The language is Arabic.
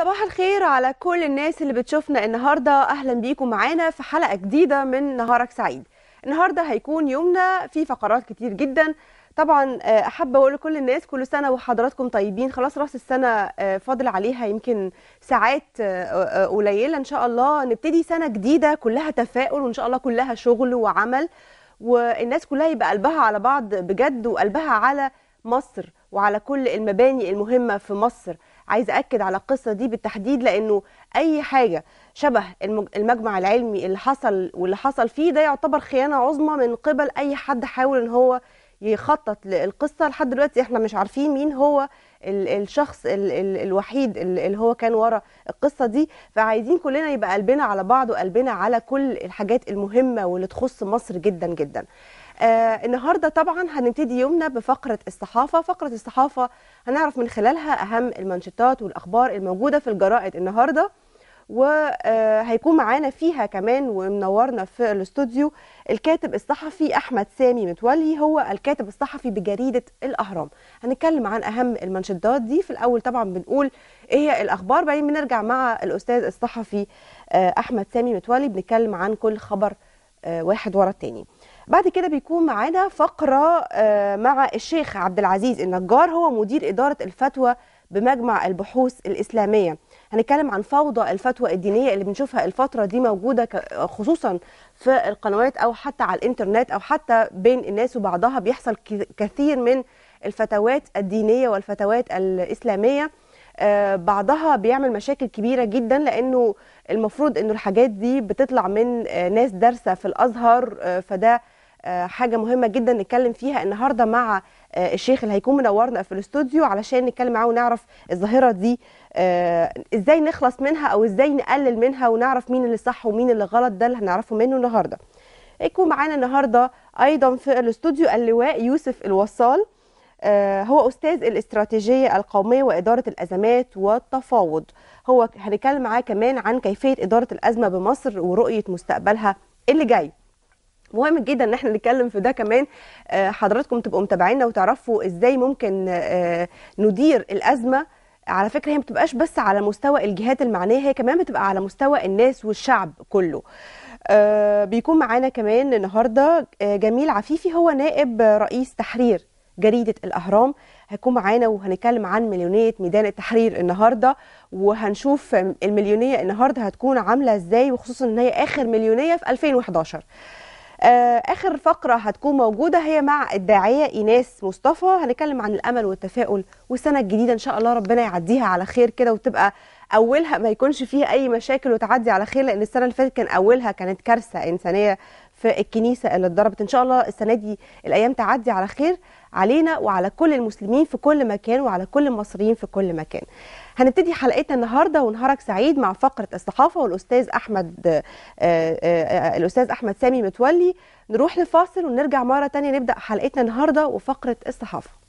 صباح الخير على كل الناس اللي بتشوفنا النهارده اهلا بيكم معانا في حلقه جديده من نهارك سعيد النهارده هيكون يومنا فيه فقرات كتير جدا طبعا آه، احب اقول لكل الناس كل سنه وحضراتكم طيبين خلاص راس السنه آه، فاضل عليها يمكن ساعات آه، قليله ان شاء الله نبتدي سنه جديده كلها تفاؤل وان شاء الله كلها شغل وعمل والناس كلها يبقى قلبها على بعض بجد وقلبها على مصر وعلى كل المباني المهمه في مصر عايزه اكد على القصه دي بالتحديد لانه اي حاجه شبه المجمع العلمي اللي حصل واللي حصل فيه ده يعتبر خيانه عظمى من قبل اي حد حاول ان هو يخطط للقصه لحد دلوقتي احنا مش عارفين مين هو الشخص الوحيد اللي هو كان ورا القصه دي فعايزين كلنا يبقى قلبنا على بعض وقلبنا على كل الحاجات المهمه واللي تخص مصر جدا جدا آه النهارده طبعا هنبتدي يومنا بفقره الصحافه فقره الصحافه هنعرف من خلالها اهم المانشيتات والاخبار الموجوده في الجرائد النهارده وهيكون معانا فيها كمان ومنورنا في الاستوديو الكاتب الصحفي احمد سامي متولي هو الكاتب الصحفي بجريده الاهرام هنتكلم عن اهم المنشدات دي في الاول طبعا بنقول ايه هي الاخبار بعدين بنرجع مع الاستاذ الصحفي آه، احمد سامي متولي بنتكلم عن كل خبر آه، واحد ورا الثاني بعد كده بيكون معانا فقره آه، مع الشيخ عبد العزيز النجار هو مدير اداره الفتوى بمجمع البحوث الإسلامية هنتكلم عن فوضى الفتوى الدينية اللي بنشوفها الفترة دي موجودة خصوصا في القنوات أو حتى على الإنترنت أو حتى بين الناس وبعضها بيحصل كثير من الفتوات الدينية والفتوات الإسلامية آه، بعضها بيعمل مشاكل كبيره جدا لانه المفروض انه الحاجات دي بتطلع من آه، ناس دارسه في الازهر آه، فده آه، حاجه مهمه جدا نتكلم فيها النهارده مع آه، الشيخ اللي هيكون منورنا في الاستوديو علشان نتكلم معاه ونعرف الظاهره دي آه، ازاي نخلص منها او ازاي نقلل منها ونعرف مين اللي صح ومين اللي غلط ده اللي هنعرفه منه النهارده يكون معانا النهارده ايضا في الاستوديو اللواء يوسف الوصال هو استاذ الاستراتيجيه القوميه واداره الازمات والتفاوض هو هنتكلم معاه كمان عن كيفيه اداره الازمه بمصر ورؤيه مستقبلها اللي جاي مهم جدا ان احنا نتكلم في ده كمان آه، حضراتكم تبقوا متابعينا وتعرفوا ازاي ممكن آه، ندير الازمه على فكره هي ما بتبقاش بس على مستوى الجهات المعنيه هي كمان بتبقى على مستوى الناس والشعب كله آه، بيكون معانا كمان النهارده جميل عفيفي هو نائب رئيس تحرير جريده الاهرام هيكون معانا وهنتكلم عن مليونيه ميدان التحرير النهارده وهنشوف المليونيه النهارده هتكون عامله ازاي وخصوصا ان هي اخر مليونيه في 2011 آه، اخر فقره هتكون موجوده هي مع الداعيه ايناس مصطفى هنتكلم عن الامل والتفاؤل والسنه الجديده ان شاء الله ربنا يعديها على خير كده وتبقى اولها ما يكونش فيها اي مشاكل وتعدي على خير لان السنه اللي فاتت كان اولها كانت كارثه انسانيه في الكنيسه اللي اتضربت ان شاء الله السنه دي الايام تعدي على خير علينا وعلى كل المسلمين في كل مكان وعلى كل المصريين في كل مكان هنبتدي حلقتنا النهارده ونهارك سعيد مع فقره الصحافه والاستاذ احمد آآ آه، آآ آه، آه، الاستاذ احمد سامي متولي نروح لفاصل ونرجع مره تانية نبدا حلقتنا النهارده وفقره الصحافه